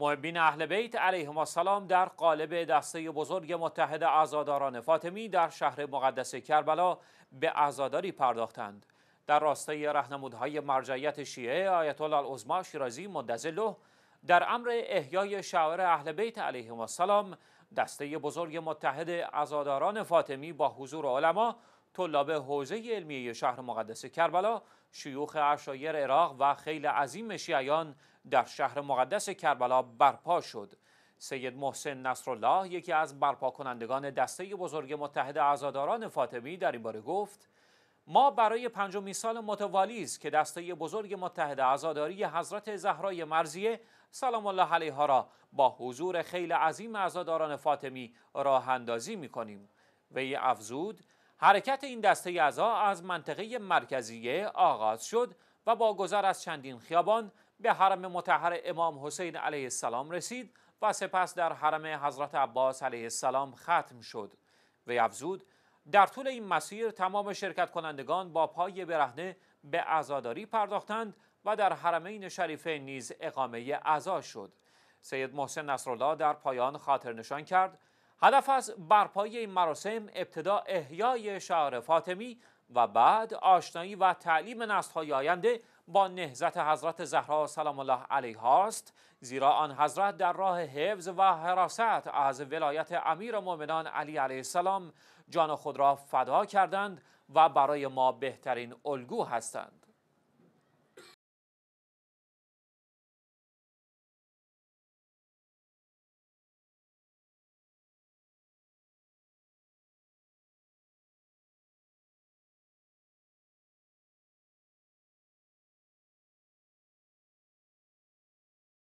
محبین اهل بیت علیهم السلام در قالب دسته بزرگ متحد عزاداران فاطمی در شهر مقدس کربلا به عزاداری پرداختند در راستای رهنمودهای مرجعیت شیعه آیت الله العظما شیرازی مدزله در امر احیای شعائر اهل بیت علیهم السلام دسته بزرگ متحد عزاداران فاطمی با حضور علما طلاب حوزه علمیه شهر مقدس کربلا شیوخ اشایر عراق و خیل عظیم شیعیان در شهر مقدس کربلا برپا شد سید محسن نصرالله یکی از برپا کنندگان دسته بزرگ متحد عزاداران فاطمی در این باره گفت ما برای پنجمین سال متوالی است که دسته بزرگ متحد عزاداری حضرت زهرای مرزیه سلام الله علیها را با حضور خیلی عظیم عزاداران فاطمی راه اندازی می کنیم وی افزود حرکت این دسته اعضا از منطقه مرکزیه آغاز شد و با گذر از چندین خیابان به حرم متحر امام حسین علیه السلام رسید و سپس در حرم حضرت عباس علیه السلام ختم شد و افزود در طول این مسیر تمام شرکت کنندگان با پای برهنه به عزاداری پرداختند و در حرمین شریف نیز اقامه عزا شد سید محسن نصرالله در پایان خاطر نشان کرد هدف از برپایی این مراسم ابتدا احیای شعر فاطمی و بعد آشنایی و تعلیم نسل‌های آینده با نهزت حضرت زهرا سلام الله علیه است زیرا آن حضرت در راه حفظ و حراست از ولایت امیر مؤمنان علی علیه السلام جان خود را فدا کردند و برای ما بهترین الگو هستند